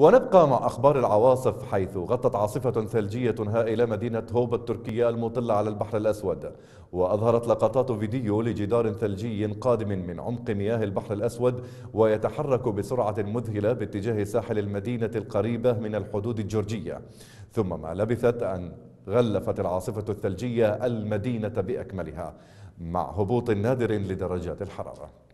ونبقى مع أخبار العواصف حيث غطت عاصفة ثلجية هائلة مدينة هوب التركية المطلة على البحر الأسود وأظهرت لقطات فيديو لجدار ثلجي قادم من عمق مياه البحر الأسود ويتحرك بسرعة مذهلة باتجاه ساحل المدينة القريبة من الحدود الجورجية ثم ما لبثت أن غلفت العاصفة الثلجية المدينة بأكملها مع هبوط نادر لدرجات الحرارة